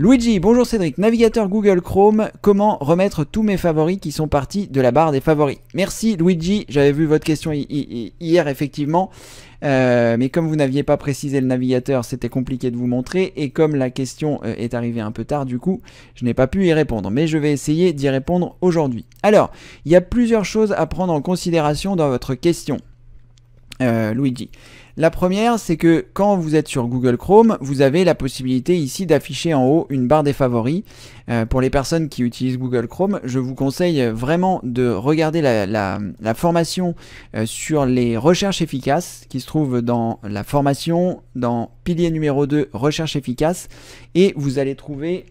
Luigi, bonjour Cédric, navigateur Google Chrome, comment remettre tous mes favoris qui sont partis de la barre des favoris Merci Luigi, j'avais vu votre question hier effectivement, euh, mais comme vous n'aviez pas précisé le navigateur, c'était compliqué de vous montrer, et comme la question euh, est arrivée un peu tard, du coup, je n'ai pas pu y répondre, mais je vais essayer d'y répondre aujourd'hui. Alors, il y a plusieurs choses à prendre en considération dans votre question. Euh, Luigi. La première, c'est que quand vous êtes sur Google Chrome, vous avez la possibilité ici d'afficher en haut une barre des favoris. Euh, pour les personnes qui utilisent Google Chrome, je vous conseille vraiment de regarder la, formation euh, sur les recherches efficaces qui se trouve dans la formation, dans pilier numéro 2, recherche efficace, et vous allez trouver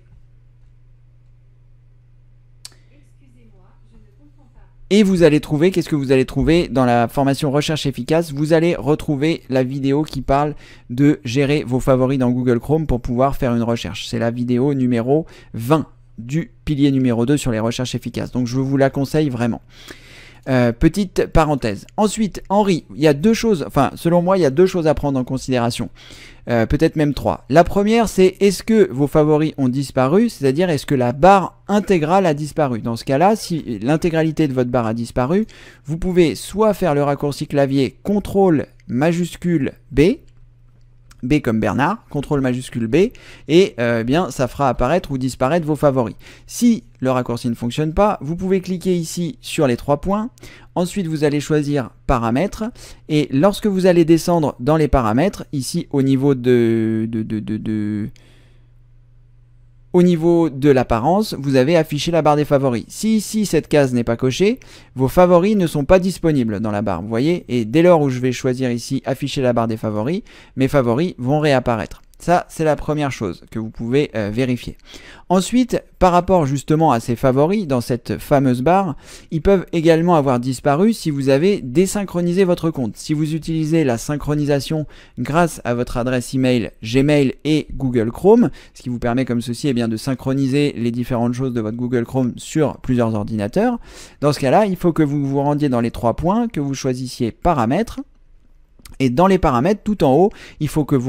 Et vous allez trouver, qu'est-ce que vous allez trouver dans la formation recherche efficace Vous allez retrouver la vidéo qui parle de gérer vos favoris dans Google Chrome pour pouvoir faire une recherche. C'est la vidéo numéro 20 du pilier numéro 2 sur les recherches efficaces. Donc je vous la conseille vraiment. Euh, petite parenthèse. Ensuite, Henri, il y a deux choses, enfin selon moi, il y a deux choses à prendre en considération. Euh, peut-être même trois. La première, c'est est-ce que vos favoris ont disparu, c'est-à-dire est-ce que la barre intégrale a disparu. Dans ce cas-là, si l'intégralité de votre barre a disparu, vous pouvez soit faire le raccourci clavier CTRL majuscule B, B comme Bernard, CTRL majuscule B, et euh, eh bien ça fera apparaître ou disparaître vos favoris. Si le raccourci ne fonctionne pas, vous pouvez cliquer ici sur les trois points, ensuite vous allez choisir paramètres, et lorsque vous allez descendre dans les paramètres, ici au niveau de, de, de, de au niveau de l'apparence, vous avez affiché la barre des favoris. Si ici cette case n'est pas cochée, vos favoris ne sont pas disponibles dans la barre, vous voyez Et dès lors où je vais choisir ici afficher la barre des favoris, mes favoris vont réapparaître. Ça, c'est la première chose que vous pouvez euh, vérifier. Ensuite, par rapport justement à ces favoris dans cette fameuse barre, ils peuvent également avoir disparu si vous avez désynchronisé votre compte. Si vous utilisez la synchronisation grâce à votre adresse email Gmail et Google Chrome, ce qui vous permet comme ceci eh bien, de synchroniser les différentes choses de votre Google Chrome sur plusieurs ordinateurs, dans ce cas-là, il faut que vous vous rendiez dans les trois points, que vous choisissiez paramètres, et dans les paramètres, tout en haut, il faut que vous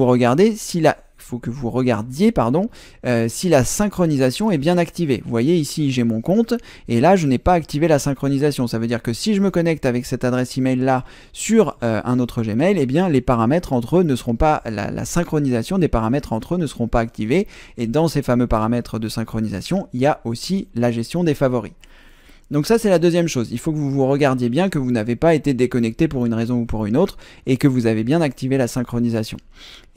faut que vous regardiez pardon, euh, si la synchronisation est bien activée. Vous voyez ici j'ai mon compte et là je n'ai pas activé la synchronisation. Ça veut dire que si je me connecte avec cette adresse email là sur euh, un autre Gmail, eh bien les paramètres entre eux ne seront pas, la, synchronisation des paramètres entre eux ne seront pas activés et dans ces fameux paramètres de synchronisation, il y a aussi la gestion des favoris. Donc ça c'est la deuxième chose, il faut que vous vous regardiez bien que vous n'avez pas été déconnecté pour une raison ou pour une autre et que vous avez bien activé la synchronisation.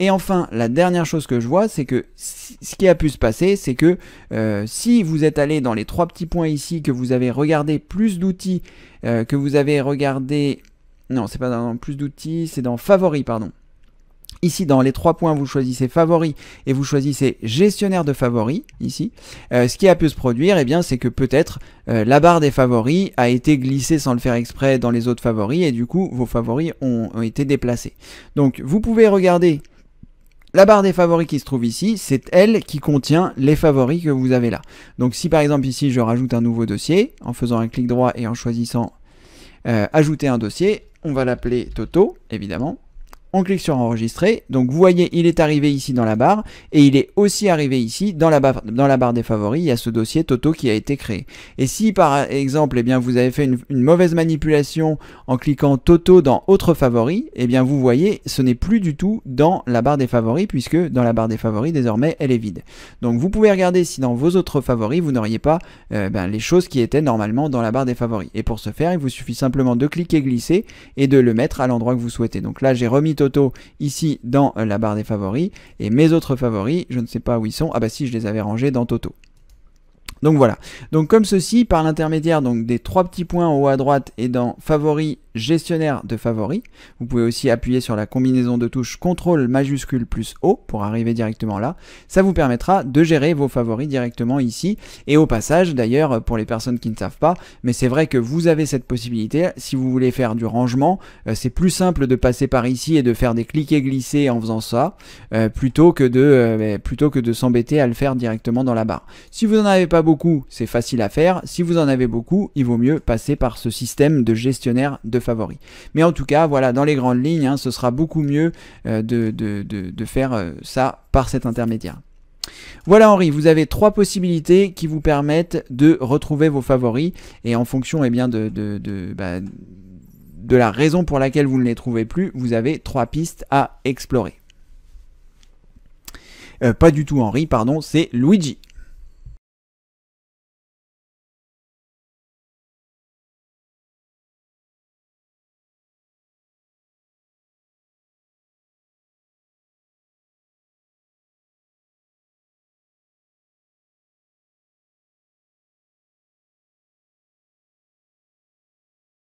Et enfin, la dernière chose que je vois, c'est que ce qui a pu se passer, c'est que euh, si vous êtes allé dans les trois petits points ici, que vous avez regardé plus d'outils, euh, que vous avez regardé... Non, c'est pas dans plus d'outils, c'est dans favoris, pardon. Ici, dans les trois points, vous choisissez favoris et vous choisissez gestionnaire de favoris, ici. Euh, ce qui a pu se produire, eh bien, c'est que peut-être euh, la barre des favoris a été glissée sans le faire exprès dans les autres favoris et du coup, vos favoris ont, été déplacés. Donc, vous pouvez regarder la barre des favoris qui se trouve ici, c'est elle qui contient les favoris que vous avez là. Donc si par exemple ici je rajoute un nouveau dossier, en faisant un clic droit et en choisissant euh, ajouter un dossier, on va l'appeler Toto, évidemment on clique sur enregistrer. Donc vous voyez, il est arrivé ici dans la barre et il est aussi arrivé ici dans la barre, dans la barre des favoris. Il y a ce dossier Toto qui a été créé. Et si par exemple, eh bien, vous avez fait une, mauvaise manipulation en cliquant Toto dans autres favoris, eh bien vous voyez, ce n'est plus du tout dans la barre des favoris puisque dans la barre des favoris désormais elle est vide. Donc vous pouvez regarder si dans vos autres favoris vous n'auriez pas euh, ben, les choses qui étaient normalement dans la barre des favoris. Et pour ce faire, il vous suffit simplement de cliquer glisser et de le mettre à l'endroit que vous souhaitez. Donc là j'ai remis Toto ici dans euh, la barre des favoris. Et mes autres favoris, je ne sais pas où ils sont. Ah bah si, je les avais rangés dans Toto. Donc voilà. Donc comme ceci, par l'intermédiaire donc des trois petits points en haut à droite et dans favoris, gestionnaire de favoris, vous pouvez aussi appuyer sur la combinaison de touches CTRL majuscule plus O pour arriver directement là. Ça vous permettra de gérer vos favoris directement ici. Et au passage, d'ailleurs, pour les personnes qui ne savent pas, mais c'est vrai que vous avez cette possibilité. Si vous voulez faire du rangement, euh, c'est plus simple de passer par ici et de faire des clics et glisser en faisant ça, euh, plutôt que de euh, plutôt que de s'embêter à le faire directement dans la barre. Si vous n'en avez pas beaucoup, c'est facile à faire. Si vous en avez beaucoup, il vaut mieux passer par ce système de gestionnaire de favoris. Mais en tout cas, voilà, dans les grandes lignes, hein, ce sera beaucoup mieux euh, de, faire euh, ça par cet intermédiaire. Voilà Henri, vous avez trois possibilités qui vous permettent de retrouver vos favoris et en fonction et eh bien, de, bah, de la raison pour laquelle vous ne les trouvez plus, vous avez trois pistes à explorer. Euh, pas du tout Henri, pardon, c'est Luigi.